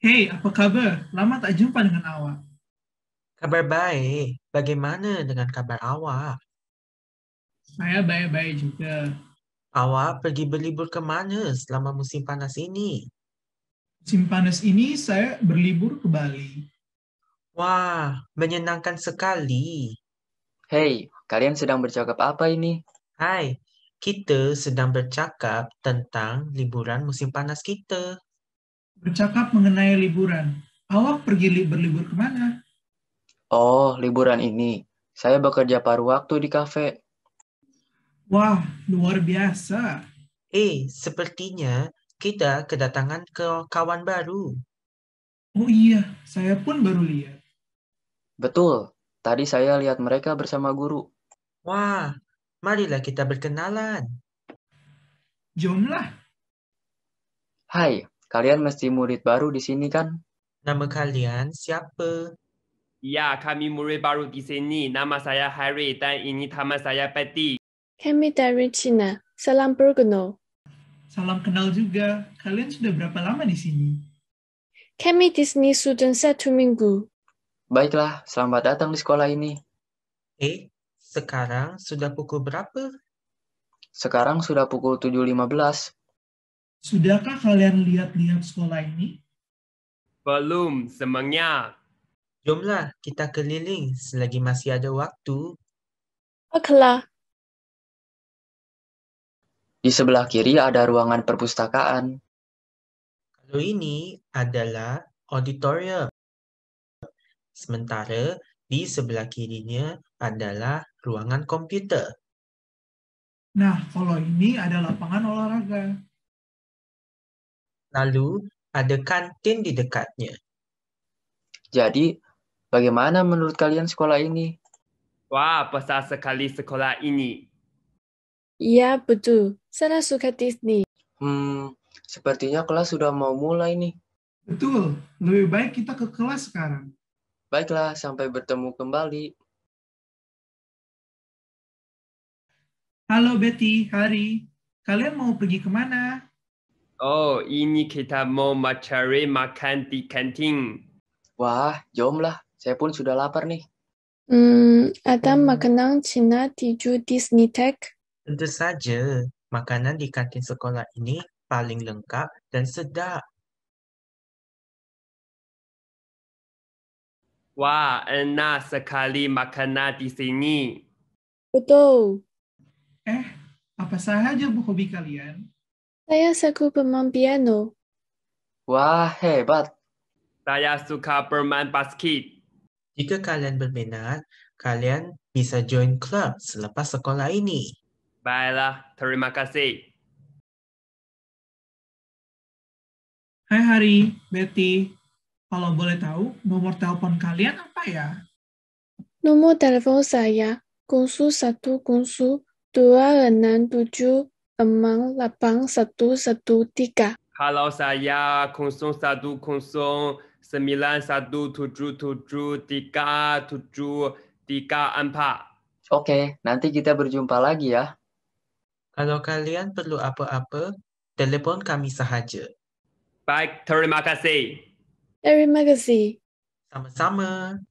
Hey, apa kabar? Lama tak jumpa dengan awak. Kabar baik. Bagaimana dengan kabar awak? Saya baik-baik juga. Awak pergi berlibur ke mana selama musim panas ini? Musim panas ini saya berlibur ke Bali. Wah, menyenangkan sekali. Hey, kalian sedang bercakap apa ini? Hai, kita sedang bercakap tentang liburan musim panas kita bercakap mengenai liburan. Awak pergi berlibur kemana? Oh, liburan ini. Saya bekerja paruh waktu di kafe. Wah, luar biasa. Eh, sepertinya kita kedatangan ke kawan baru. Oh iya, saya pun baru lihat. Betul, tadi saya lihat mereka bersama guru. Wah, marilah kita berkenalan. Jomlah. Hai, Kalian mesti murid baru di sini kan? Nama kalian siapa? Ya, kami murid baru di sini. Nama saya Harry dan ini teman saya Betty. Kami dari China Salam berkenal. Salam kenal juga. Kalian sudah berapa lama di sini? Kami di sini sudah satu minggu. Baiklah, selamat datang di sekolah ini. Eh, sekarang sudah pukul berapa? Sekarang sudah pukul Sudahkah kalian lihat-lihat sekolah ini? Belum, semangnya. Jomlah, kita keliling selagi masih ada waktu. Okelah. Di sebelah kiri ada ruangan perpustakaan. Kalau ini adalah auditorium. Sementara di sebelah kirinya adalah ruangan komputer. Nah, kalau ini adalah lapangan olahraga lalu ada kantin di dekatnya. Jadi, bagaimana menurut kalian sekolah ini? Wah, besar sekali sekolah ini. Iya, betul. Saya suka Disney. Hmm, sepertinya kelas sudah mau mulai nih. Betul. Lebih baik kita ke kelas sekarang. Baiklah, sampai bertemu kembali. Halo Betty, Hari. Kalian mau pergi kemana? Oh, ini kita mau mencari makan di kantin. Wah, jomlah. Saya pun sudah lapar nih. Hmm, ada makanan Cina di Judis Nitek? Tentu saja. Makanan di kantin sekolah ini paling lengkap dan sedap. Wah, enak sekali makanan di sini. Betul. Eh, apa saja bu hobi kalian? Saya suka bermain piano. Wah, hebat. Saya suka bermain basket. Jika kalian berminat, kalian bisa join club selepas sekolah ini. Baiklah, terima kasih. Hai Hari, Betty. Kalau boleh tahu, nomor telepon kalian apa ya? Nomor telepon saya, kunsu 1 kunsu 267 emang lapang satu satu tiga. Kalau saya kosong satu kosong sembilan satu tujuh tujuh tiga tujuh tiga empat. Oke, nanti kita berjumpa lagi ya. Kalau kalian perlu apa-apa, telepon kami sahaja. Baik, terima kasih. Terima kasih. Sama-sama.